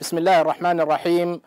بسم الله الرحمن الرحيم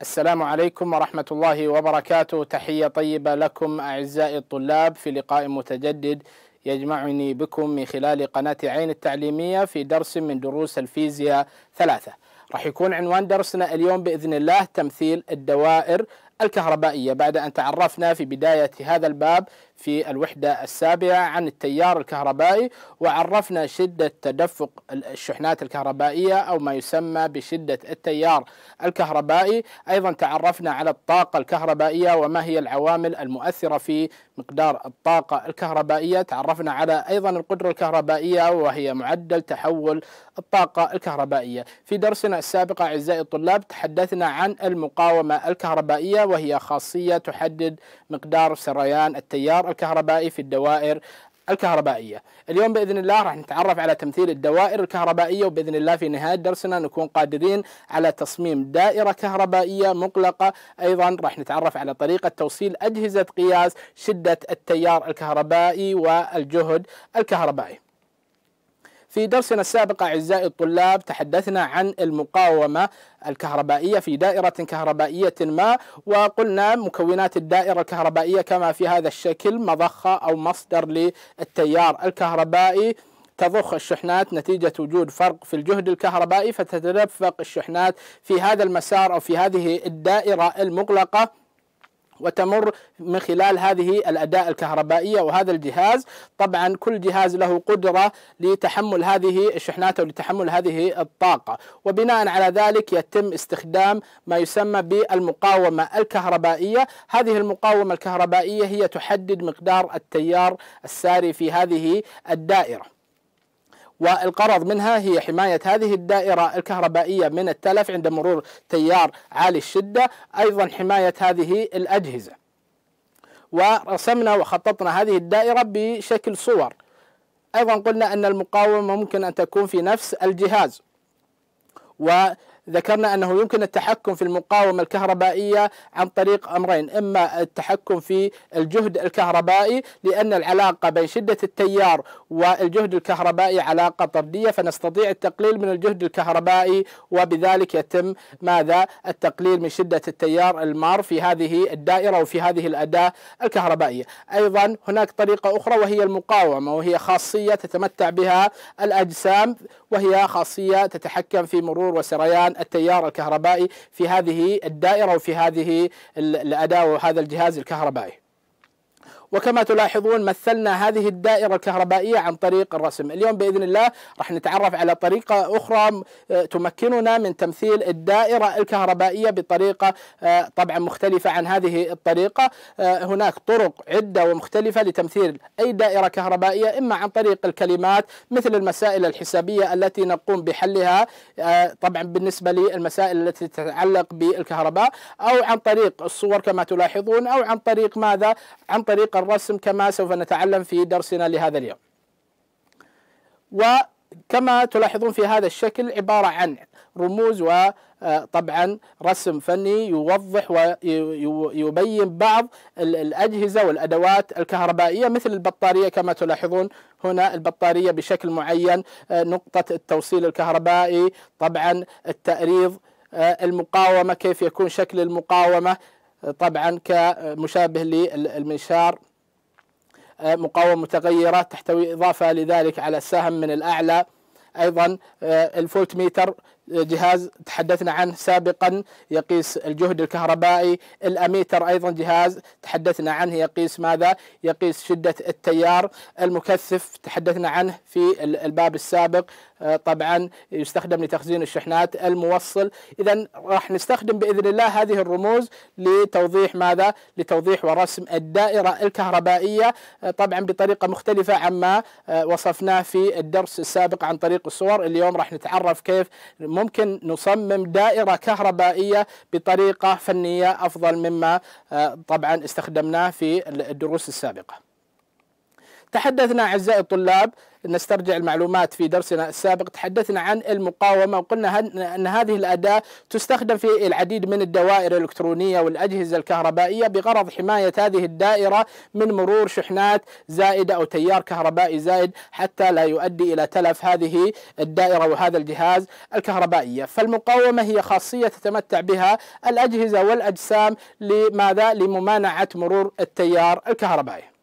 السلام عليكم ورحمة الله وبركاته تحية طيبة لكم أعزائي الطلاب في لقاء متجدد يجمعني بكم من خلال قناة عين التعليمية في درس من دروس الفيزياء ثلاثة راح يكون عنوان درسنا اليوم بإذن الله تمثيل الدوائر الكهربائية بعد أن تعرفنا في بداية هذا الباب في الوحدة السابعة عن التيار الكهربائي وعرفنا شدة تدفق الشحنات الكهربائية أو ما يسمى بشدة التيار الكهربائي أيضا تعرفنا على الطاقة الكهربائية وما هي العوامل المؤثرة في مقدار الطاقة الكهربائية تعرفنا على أيضا القدرة الكهربائية وهي معدل تحول الطاقة الكهربائية في درسنا السابق أعزائي الطلاب تحدثنا عن المقاومة الكهربائية وهي خاصية تحدد مقدار سريان التيار الكهربائي في الدوائر الكهربائية اليوم بإذن الله راح نتعرف على تمثيل الدوائر الكهربائية وبإذن الله في نهاية درسنا نكون قادرين على تصميم دائرة كهربائية مغلقة أيضا راح نتعرف على طريقة توصيل أجهزة قياس شدة التيار الكهربائي والجهد الكهربائي في درسنا السابق أعزائي الطلاب تحدثنا عن المقاومة الكهربائية في دائرة كهربائية ما وقلنا مكونات الدائرة الكهربائية كما في هذا الشكل مضخة أو مصدر للتيار الكهربائي تضخ الشحنات نتيجة وجود فرق في الجهد الكهربائي فتتدفق الشحنات في هذا المسار أو في هذه الدائرة المغلقة وتمر من خلال هذه الأداء الكهربائية وهذا الجهاز طبعا كل جهاز له قدرة لتحمل هذه الشحنات أو لتحمل هذه الطاقة وبناء على ذلك يتم استخدام ما يسمى بالمقاومة الكهربائية هذه المقاومة الكهربائية هي تحدد مقدار التيار الساري في هذه الدائرة والغرض منها هي حماية هذه الدائرة الكهربائية من التلف عند مرور تيار عالي الشدة أيضا حماية هذه الأجهزة ورسمنا وخططنا هذه الدائرة بشكل صور أيضا قلنا أن المقاومة ممكن أن تكون في نفس الجهاز و ذكرنا أنه يمكن التحكم في المقاومة الكهربائية عن طريق أمرين إما التحكم في الجهد الكهربائي لأن العلاقة بين شدة التيار والجهد الكهربائي علاقة طردية فنستطيع التقليل من الجهد الكهربائي وبذلك يتم ماذا التقليل من شدة التيار المار في هذه الدائرة وفي هذه الأداة الكهربائية أيضا هناك طريقة أخرى وهي المقاومة وهي خاصية تتمتع بها الأجسام وهي خاصية تتحكم في مرور وسريان التيار الكهربائي في هذه الدائره وفي هذه الاداه وهذا الجهاز الكهربائي. وكما تلاحظون مثلنا هذه الدائرة الكهربائية عن طريق الرسم اليوم بإذن الله راح نتعرف على طريقة أخرى آه، تمكننا من تمثيل الدائرة الكهربائية بطريقة آه، طبعا مختلفة عن هذه الطريقة آه، هناك طرق عدة ومختلفة لتمثيل أي دائرة كهربائية إما عن طريق الكلمات مثل المسائل الحسابية التي نقوم بحلها طبعا بالنسبة للمسائل التي تتعلق بالكهرباء أو عن طريق الصور كما تلاحظون أو عن طريق ماذا عن طريق الرسم كما سوف نتعلم في درسنا لهذا اليوم وكما تلاحظون في هذا الشكل عبارة عن رموز وطبعا آه، رسم فني يوضح ويبين بعض الأجهزة والأدوات الكهربائية مثل البطارية كما تلاحظون هنا البطارية بشكل معين آه، نقطة التوصيل الكهربائي طبعا التأريض آه، المقاومة كيف يكون شكل المقاومة طبعا كمشابه للمنشار آه، مقاومة متغيرة تحتوي إضافة لذلك على سهم من الأعلى أيضا آه، الفولت ميتر جهاز تحدثنا عنه سابقا يقيس الجهد الكهربائي الاميتر ايضا جهاز تحدثنا عنه يقيس ماذا يقيس شده التيار المكثف تحدثنا عنه في الباب السابق آه، طبعا يستخدم لتخزين الشحنات الموصل اذا راح نستخدم باذن الله هذه الرموز لتوضيح ماذا لتوضيح ورسم الدائره الكهربائيه آه، طبعا بطريقه مختلفه عما آه، وصفناه في الدرس السابق عن طريق الصور اليوم راح نتعرف كيف ممكن نصمم دائرة كهربائية بطريقة فنية أفضل مما آه، طبعا استخدمناه في الدروس السابقة تحدثنا أعزائي الطلاب نسترجع المعلومات في درسنا السابق تحدثنا عن المقاومة وقلنا أن هذه الأداة تستخدم في العديد من الدوائر الإلكترونية والأجهزة الكهربائية بغرض حماية هذه الدائرة من مرور شحنات زائدة أو تيار كهربائي زائد حتى لا يؤدي إلى تلف هذه الدائرة وهذا الجهاز الكهربائية فالمقاومة هي خاصية تتمتع بها الأجهزة والأجسام لماذا؟ لممانعة مرور التيار الكهربائي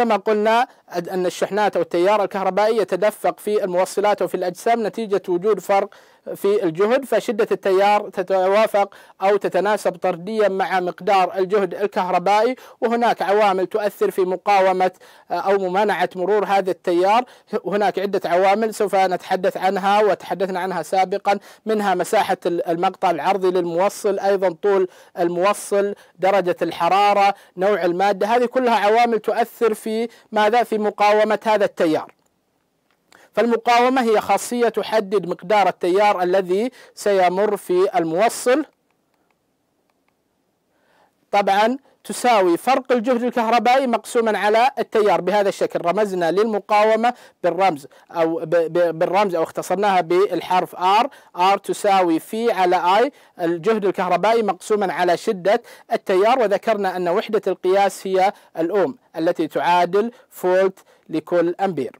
كما قلنا أن الشحنات أو التيار الكهربائي يتدفق في الموصلات وفي الأجسام نتيجة وجود فرق في الجهد فشدة التيار تتوافق أو تتناسب طرديا مع مقدار الجهد الكهربائي وهناك عوامل تؤثر في مقاومة آه، أو ممانعة مرور هذا التيار هناك عدة عوامل سوف نتحدث عنها وتحدثنا عنها سابقا منها مساحة المقطع العرضي للموصل أيضا طول الموصل درجة الحرارة نوع المادة هذه كلها عوامل تؤثر في ماذا في مقاومة هذا التيار فالمقاومة هي خاصية تحدد مقدار التيار الذي سيمر في الموصل طبعا تساوي فرق الجهد الكهربائي مقسوما على التيار بهذا الشكل رمزنا للمقاومة بالرمز أو بالرمز أو اختصرناها بالحرف R R تساوي في على I الجهد الكهربائي مقسوما على شدة التيار وذكرنا أن وحدة القياس هي الأوم التي تعادل فولت لكل أمبير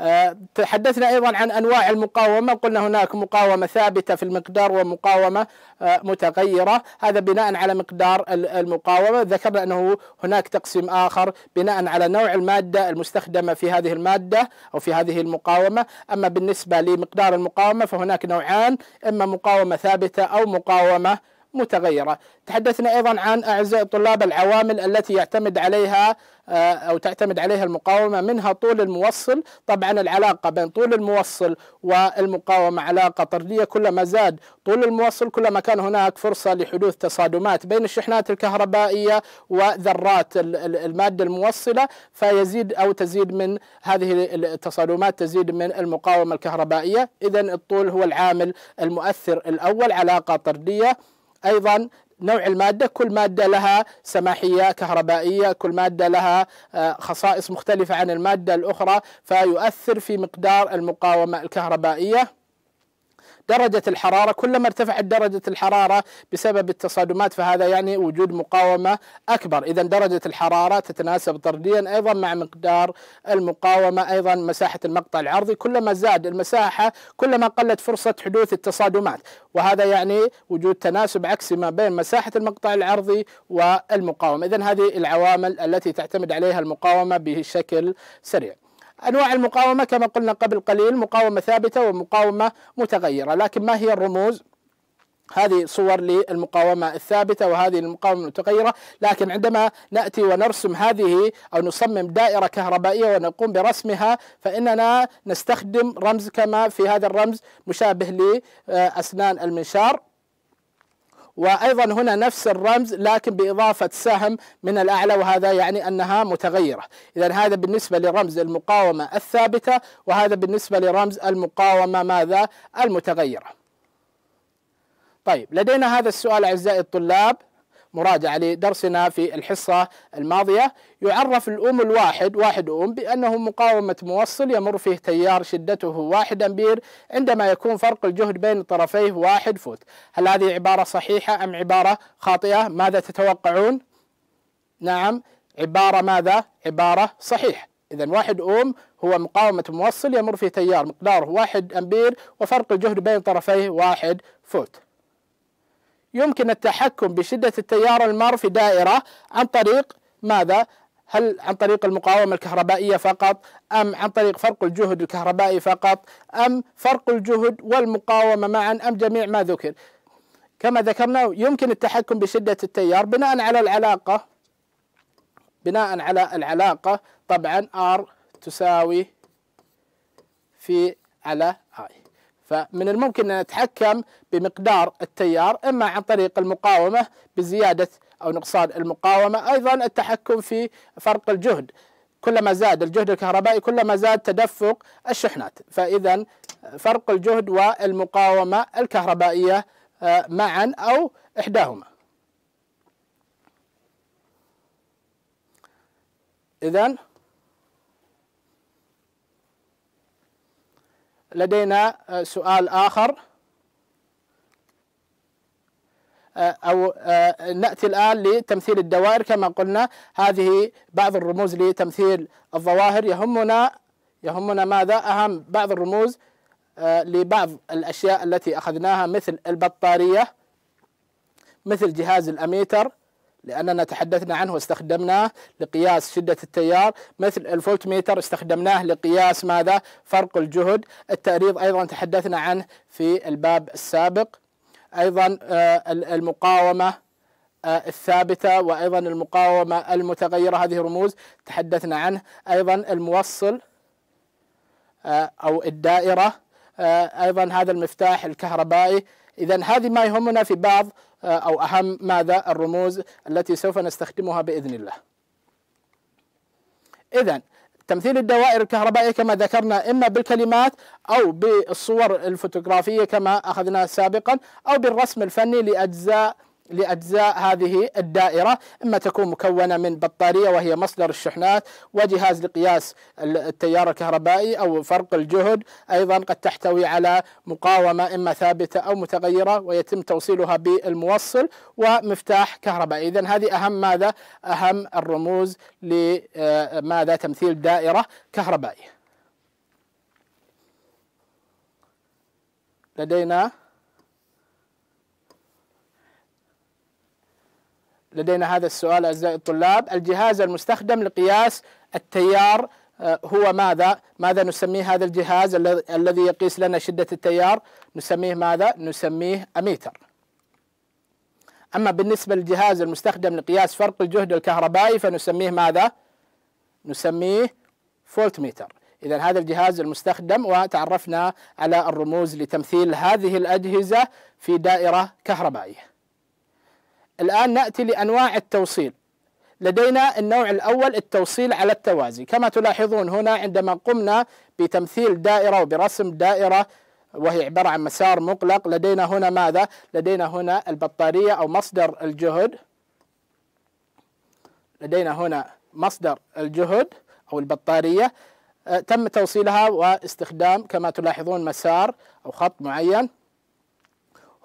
آه، تحدثنا ايضا عن انواع المقاومه قلنا هناك مقاومه ثابته في المقدار ومقاومه آه، متغيره هذا بناء على مقدار المقاومه ذكرنا انه هناك تقسيم اخر بناء على نوع الماده المستخدمه في هذه الماده او في هذه المقاومه اما بالنسبه لمقدار المقاومه فهناك نوعان اما مقاومه ثابته او مقاومه متغيرة تحدثنا أيضا عن أعزائي الطلاب العوامل التي يعتمد عليها آه، أو تعتمد عليها المقاومة منها طول الموصل طبعا العلاقة بين طول الموصل والمقاومة علاقة طردية كلما زاد طول الموصل كلما كان هناك فرصة لحدوث تصادمات بين الشحنات الكهربائية وذرات المادة الموصلة فيزيد أو تزيد من هذه التصادمات تزيد من المقاومة الكهربائية إذا الطول هو العامل المؤثر الأول علاقة طردية أيضا نوع المادة كل مادة لها سماحية كهربائية كل مادة لها آه، خصائص مختلفة عن المادة الأخرى فيؤثر في مقدار المقاومة الكهربائية درجة الحرارة كلما ارتفعت درجة الحرارة بسبب التصادمات فهذا يعني وجود مقاومة أكبر إذا درجة الحرارة تتناسب طرديا أيضا مع مقدار المقاومة أيضا مساحة المقطع العرضي كلما زاد المساحة كلما قلت فرصة حدوث التصادمات وهذا يعني وجود تناسب عكسي ما بين مساحة المقطع العرضي والمقاومة إذا هذه العوامل التي تعتمد عليها المقاومة بشكل سريع انواع المقاومه كما قلنا قبل قليل مقاومه ثابته ومقاومه متغيره، لكن ما هي الرموز؟ هذه صور للمقاومة الثابتة وهذه المقاومة المتغيرة لكن عندما نأتي ونرسم هذه أو نصمم دائرة كهربائية ونقوم برسمها فإننا نستخدم رمز كما في هذا الرمز مشابه لأسنان المنشار وأيضا هنا نفس الرمز لكن بإضافة سهم من الأعلى وهذا يعني أنها متغيرة إذا هذا بالنسبة لرمز المقاومة الثابتة وهذا بالنسبة لرمز المقاومة ماذا المتغيرة طيب لدينا هذا السؤال أعزائي الطلاب مراجعة لدرسنا في الحصة الماضية يعرف الأم الواحد واحد أم بأنه مقاومة موصل يمر فيه تيار شدته واحد أمبير عندما يكون فرق الجهد بين طرفيه واحد فوت هل هذه عبارة صحيحة أم عبارة خاطئة ماذا تتوقعون؟ نعم عبارة ماذا؟ عبارة صحيح إذا واحد أم هو مقاومة موصل يمر فيه تيار مقداره واحد أمبير وفرق الجهد بين طرفيه واحد فوت يمكن التحكم بشدة التيار المار في دائرة عن طريق ماذا؟ هل عن طريق المقاومة الكهربائية فقط أم عن طريق فرق الجهد الكهربائي فقط أم فرق الجهد والمقاومة معا أم جميع ما ذكر كما ذكرنا يمكن التحكم بشدة التيار بناء على العلاقة بناء على العلاقة طبعا R تساوي في على I فمن الممكن أن نتحكم بمقدار التيار إما عن طريق المقاومة بزيادة أو نقصان المقاومة أيضا التحكم في فرق الجهد كلما زاد الجهد الكهربائي كلما زاد تدفق الشحنات فإذا فرق الجهد والمقاومة الكهربائية آه، معا أو إحداهما إذا لدينا آه، سؤال آخر آه، أو آه، نأتي الآن لتمثيل الدوائر كما قلنا هذه بعض الرموز لتمثيل الظواهر يهمنا يهمنا ماذا أهم بعض الرموز لبعض الأشياء التي أخذناها مثل البطارية مثل جهاز الأميتر لأننا تحدثنا عنه واستخدمناه لقياس شدة التيار مثل الفولت ميتر استخدمناه لقياس ماذا فرق الجهد التأريض أيضا تحدثنا عنه في الباب السابق أيضا آه، المقاومة آه، الثابتة وأيضا المقاومة المتغيرة هذه رموز تحدثنا عنه أيضا الموصل آه، أو الدائرة آه، ايضا هذا المفتاح الكهربائي اذا هذه ما يهمنا في بعض آه، او اهم ماذا الرموز التي سوف نستخدمها باذن الله اذا تمثيل الدوائر الكهربائية كما ذكرنا إما بالكلمات أو بالصور الفوتوغرافية كما أخذنا سابقا أو بالرسم الفني لأجزاء لأجزاء هذه الدائرة إما تكون مكونة من بطارية وهي مصدر الشحنات وجهاز لقياس التيار الكهربائي أو فرق الجهد أيضا قد تحتوي على مقاومة إما ثابتة أو متغيرة ويتم توصيلها بالموصل ومفتاح كهربائي إذا هذه أهم ماذا؟ أهم الرموز لماذا تمثيل دائرة كهربائية لدينا لدينا هذا السؤال أعزائي الطلاب الجهاز المستخدم لقياس التيار آه، هو ماذا؟ ماذا نسميه هذا الجهاز الذي يقيس لنا شدة التيار؟ نسميه ماذا؟ نسميه أميتر. أما بالنسبة للجهاز المستخدم لقياس فرق الجهد الكهربائي فنسميه ماذا؟ نسميه فولت ميتر. إذا هذا الجهاز المستخدم وتعرفنا على الرموز لتمثيل هذه الأجهزة في دائرة كهربائية. الآن نأتي لأنواع التوصيل لدينا النوع الأول التوصيل على التوازي كما تلاحظون هنا عندما قمنا بتمثيل دائرة وبرسم دائرة وهي عبارة عن مسار مقلق لدينا هنا ماذا؟ لدينا هنا البطارية أو مصدر الجهد لدينا هنا مصدر الجهد أو البطارية آه، تم توصيلها واستخدام كما تلاحظون مسار أو خط معين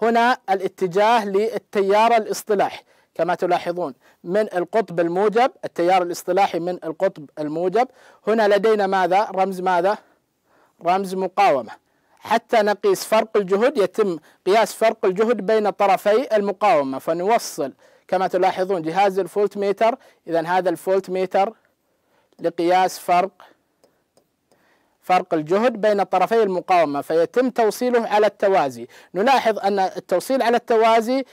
هنا الاتجاه للتيار الاصطلاحي كما تلاحظون من القطب الموجب التيار الاصطلاحي من القطب الموجب هنا لدينا ماذا رمز ماذا رمز مقاومة حتى نقيس فرق الجهد يتم قياس فرق الجهد بين طرفي المقاومة فنوصل كما تلاحظون جهاز الفولت ميتر إذا هذا الفولت ميتر لقياس فرق فرق الجهد بين طرفي المقاومة فيتم توصيله على التوازي نلاحظ أن التوصيل على التوازي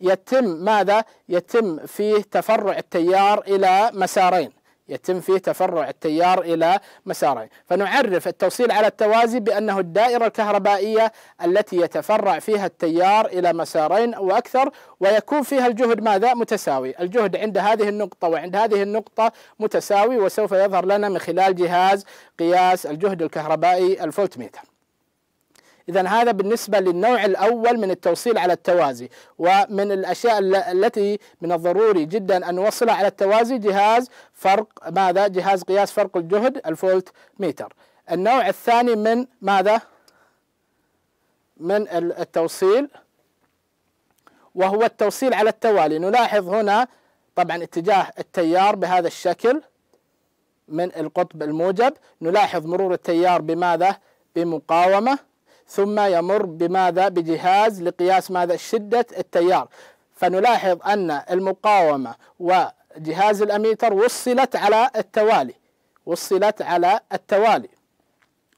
يتم ماذا؟ يتم فيه تفرع التيار إلى مسارين يتم فيه تفرع التيار إلى مسارين، فنعرف التوصيل على التوازي بأنه الدائرة الكهربائية التي يتفرع فيها التيار إلى مسارين أو أكثر ويكون فيها الجهد ماذا متساوي الجهد عند هذه النقطة وعند هذه النقطة متساوي وسوف يظهر لنا من خلال جهاز قياس الجهد الكهربائي الفولتميتر إذا هذا بالنسبة للنوع الأول من التوصيل على التوازي ومن الأشياء التي من الضروري جدا أن نوصلها على التوازي جهاز فرق ماذا جهاز قياس فرق الجهد الفولت ميتر النوع الثاني من ماذا من التوصيل وهو التوصيل على التوالي نلاحظ هنا طبعا اتجاه التيار بهذا الشكل من القطب الموجب نلاحظ مرور التيار بماذا بمقاومه ثم يمر بماذا بجهاز لقياس ماذا شدة التيار فنلاحظ أن المقاومة وجهاز الأميتر وصلت على التوالي وصلت على التوالي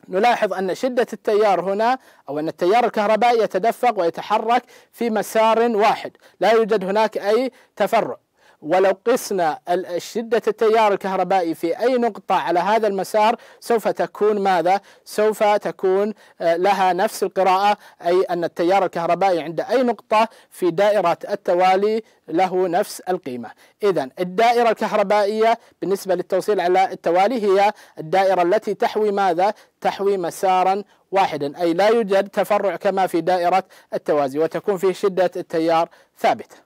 نلاحظ أن شدة التيار هنا أو أن التيار الكهربائي يتدفق ويتحرك في مسار واحد لا يوجد هناك أي تفرع ولو قسنا شدة التيار الكهربائي في أي نقطة على هذا المسار سوف تكون ماذا؟ سوف تكون آه، لها نفس القراءة أي أن التيار الكهربائي عند أي نقطة في دائرة التوالي له نفس القيمة إذا الدائرة الكهربائية بالنسبة للتوصيل على التوالي هي الدائرة التي تحوي ماذا؟ تحوي مسارا واحدا أي لا يوجد تفرع كما في دائرة التوازي وتكون فيه شدة التيار ثابتة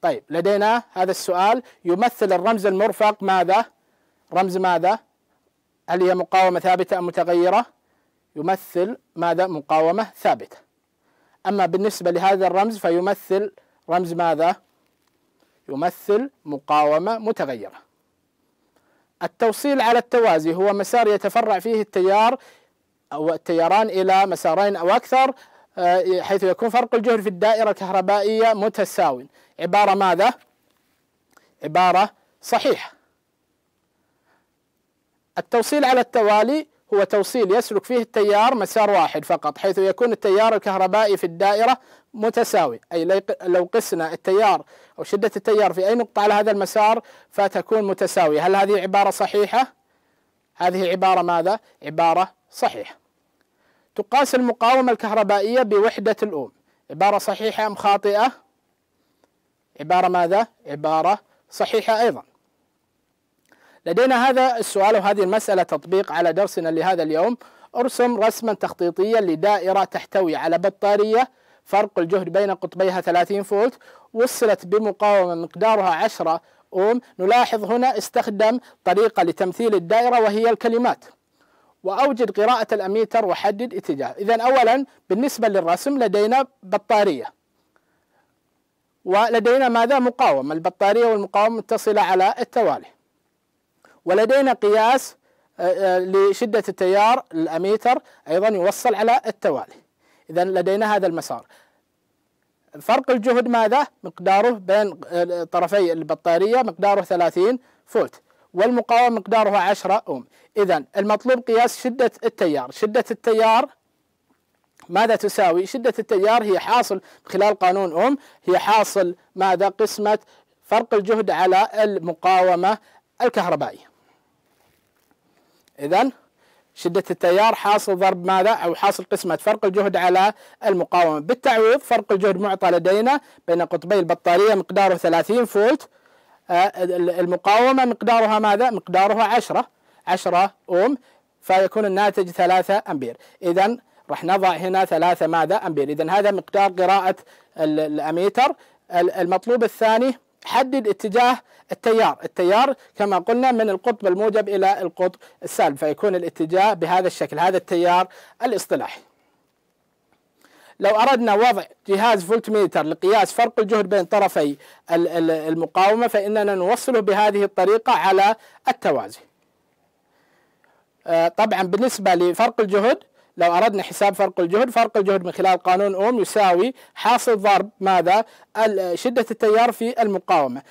طيب لدينا هذا السؤال يمثل الرمز المرفق ماذا؟ رمز ماذا؟ هل هي مقاومة ثابتة أم متغيرة؟ يمثل ماذا؟ مقاومة ثابتة. أما بالنسبة لهذا الرمز فيمثل رمز ماذا؟ يمثل مقاومة متغيرة. التوصيل على التوازي هو مسار يتفرع فيه التيار أو التياران إلى مسارين أو أكثر آه، حيث يكون فرق الجهد في الدائرة الكهربائية متساوي عبارة ماذا؟ عبارة صحيحة التوصيل على التوالي هو توصيل يسلك فيه التيار مسار واحد فقط حيث يكون التيار الكهربائي في الدائرة متساوي أي لو قسنا التيار أو شدة التيار في أي نقطة على هذا المسار فتكون متساوية هل هذه عبارة صحيحة؟ هذه عبارة ماذا؟ عبارة صحيحة تقاس المقاومة الكهربائية بوحدة الأوم عبارة صحيحة أم خاطئة؟ عبارة ماذا؟ عبارة صحيحة أيضا لدينا هذا السؤال وهذه المسألة تطبيق على درسنا لهذا اليوم ارسم رسما تخطيطيا لدائرة تحتوي على بطارية فرق الجهد بين قطبيها 30 فولت وصلت بمقاومة مقدارها 10 أوم نلاحظ هنا استخدم طريقة لتمثيل الدائرة وهي الكلمات وأوجد قراءة الأميتر وحدد اتجاه إذا أولا بالنسبة للرسم لدينا بطارية ولدينا ماذا مقاومة البطارية والمقاومة متصلة على التوالي ولدينا قياس آه، آه، لشدة التيار الأميتر أيضا يوصل على التوالي إذا لدينا هذا المسار فرق الجهد ماذا؟ مقداره بين آه، طرفي البطارية مقداره 30 فولت والمقاومة مقدارها 10 أوم إذا المطلوب قياس شدة التيار شدة التيار ماذا تساوي شدة التيار هي حاصل خلال قانون أوم هي حاصل ماذا قسمة فرق الجهد على المقاومة الكهربائية إذا شدة التيار حاصل ضرب ماذا أو حاصل قسمة فرق الجهد على المقاومة بالتعويض فرق الجهد معطى لدينا بين قطبي البطارية مقداره 30 فولت المقاومة مقدارها ماذا؟ مقدارها 10 10 أوم فيكون الناتج 3 أمبير إذا راح نضع هنا 3 ماذا؟ أمبير إذا هذا مقدار قراءة الأميتر المطلوب الثاني حدد اتجاه التيار التيار كما قلنا من القطب الموجب إلى القطب السالب فيكون الاتجاه بهذا الشكل هذا التيار الاصطلاحي لو أردنا وضع جهاز فولت ميتر لقياس فرق الجهد بين طرفي المقاومة فإننا نوصله بهذه الطريقة على التوازي آه، طبعا بالنسبة لفرق الجهد لو أردنا حساب فرق الجهد فرق الجهد من خلال قانون أوم يساوي حاصل ضرب ماذا شدة التيار في المقاومة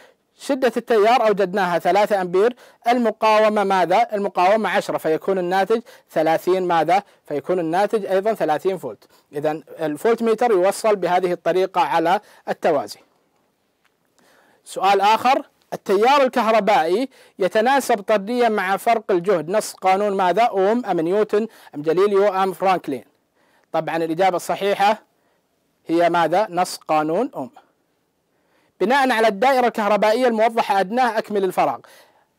شدة التيار أوجدناها 3 أمبير المقاومة ماذا؟ المقاومة 10 فيكون الناتج 30 ماذا؟ فيكون الناتج أيضا 30 فولت إذا الفولت ميتر يوصل بهذه الطريقة على التوازي سؤال آخر التيار الكهربائي يتناسب طرديا مع فرق الجهد نص قانون ماذا؟ أوم أم نيوتن أم جليليو أم فرانكلين طبعا الإجابة الصحيحة هي ماذا؟ نص قانون أوم بناء على الدائرة الكهربائية الموضحة أدناه أكمل الفراغ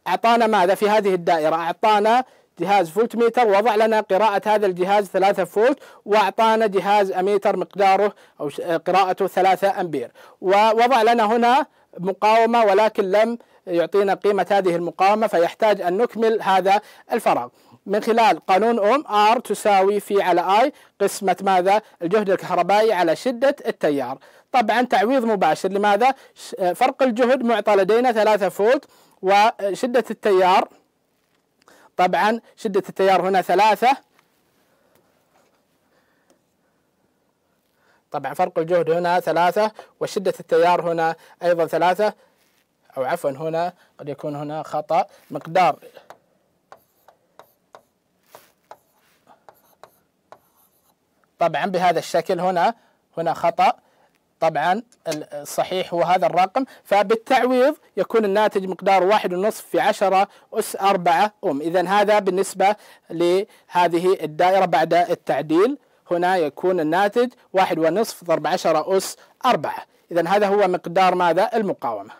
أعطانا ماذا في هذه الدائرة أعطانا جهاز فولت ميتر وضع لنا قراءة هذا الجهاز 3 فولت وأعطانا جهاز أميتر مقداره أو آه، قراءته 3 أمبير ووضع لنا هنا مقاومة ولكن لم يعطينا قيمة هذه المقاومة فيحتاج أن نكمل هذا الفراغ من خلال قانون أوم R تساوي في على I قسمة ماذا الجهد الكهربائي على شدة التيار طبعا تعويض مباشر لماذا آه، فرق الجهد معطى لدينا 3 فولت وشدة التيار طبعا شدة التيار هنا ثلاثة طبعا فرق الجهد هنا ثلاثة وشدة التيار هنا أيضا ثلاثة أو عفوا هنا قد يكون هنا خطأ مقدار طبعا بهذا الشكل هنا هنا خطأ طبعا الصحيح هو هذا الرقم فبالتعويض يكون الناتج مقدار واحد ونصف في عشرة أس أربعة أم إذا هذا بالنسبة لهذه الدائرة بعد التعديل هنا يكون الناتج واحد ونصف ضرب عشرة أس أربعة إذا هذا هو مقدار ماذا المقاومة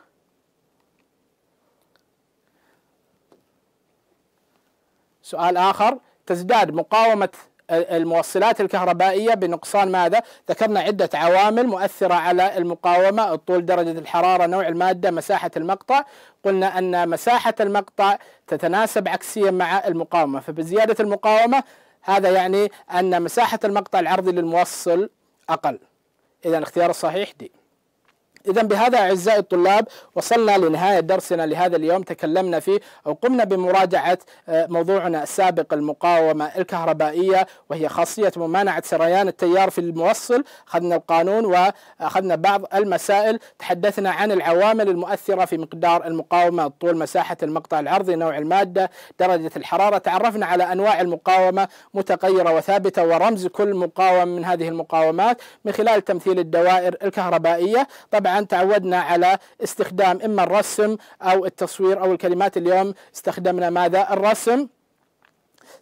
سؤال آخر تزداد مقاومة الموصلات الكهربائية بنقصان ماذا؟ ذكرنا عدة عوامل مؤثرة على المقاومة الطول درجة الحرارة نوع المادة مساحة المقطع قلنا أن مساحة المقطع تتناسب عكسيا مع المقاومة فبزيادة المقاومة هذا يعني أن مساحة المقطع العرضي للموصل أقل إذا الاختيار الصحيح دي إذا بهذا أعزائي الطلاب وصلنا لنهاية درسنا لهذا اليوم تكلمنا فيه أو قمنا بمراجعة آه، موضوعنا السابق المقاومة الكهربائية وهي خاصية ممانعة سريان التيار في الموصل أخذنا القانون وأخذنا بعض المسائل تحدثنا عن العوامل المؤثرة في مقدار المقاومة طول مساحة المقطع العرضي نوع المادة درجة الحرارة تعرفنا على أنواع المقاومة متغيرة وثابتة ورمز كل مقاومة من هذه المقاومات من خلال تمثيل الدوائر الكهربائية طبعا تعودنا على استخدام إما الرسم أو التصوير أو الكلمات اليوم استخدمنا ماذا الرسم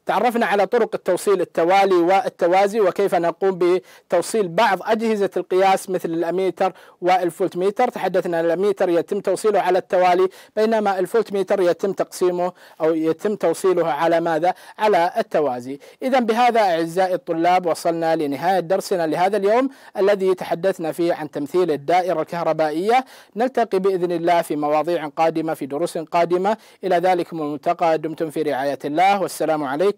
تعرفنا على طرق التوصيل التوالي والتوازي وكيف نقوم بتوصيل بعض أجهزة القياس مثل الأميتر والفولتميتر تحدثنا الأميتر يتم توصيله على التوالي بينما الفولتميتر يتم تقسيمه أو يتم توصيله على ماذا؟ على التوازي إذا بهذا أعزائي الطلاب وصلنا لنهاية درسنا لهذا اليوم الذي تحدثنا فيه عن تمثيل الدائرة الكهربائية نلتقي بإذن الله في مواضيع قادمة في دروس قادمة إلى ذلكم الملتقى دمتم في رعاية الله والسلام عليكم